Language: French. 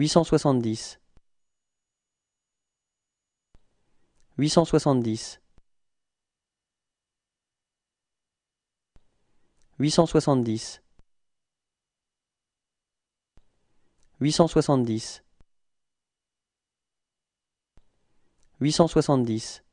870 870 870 870 870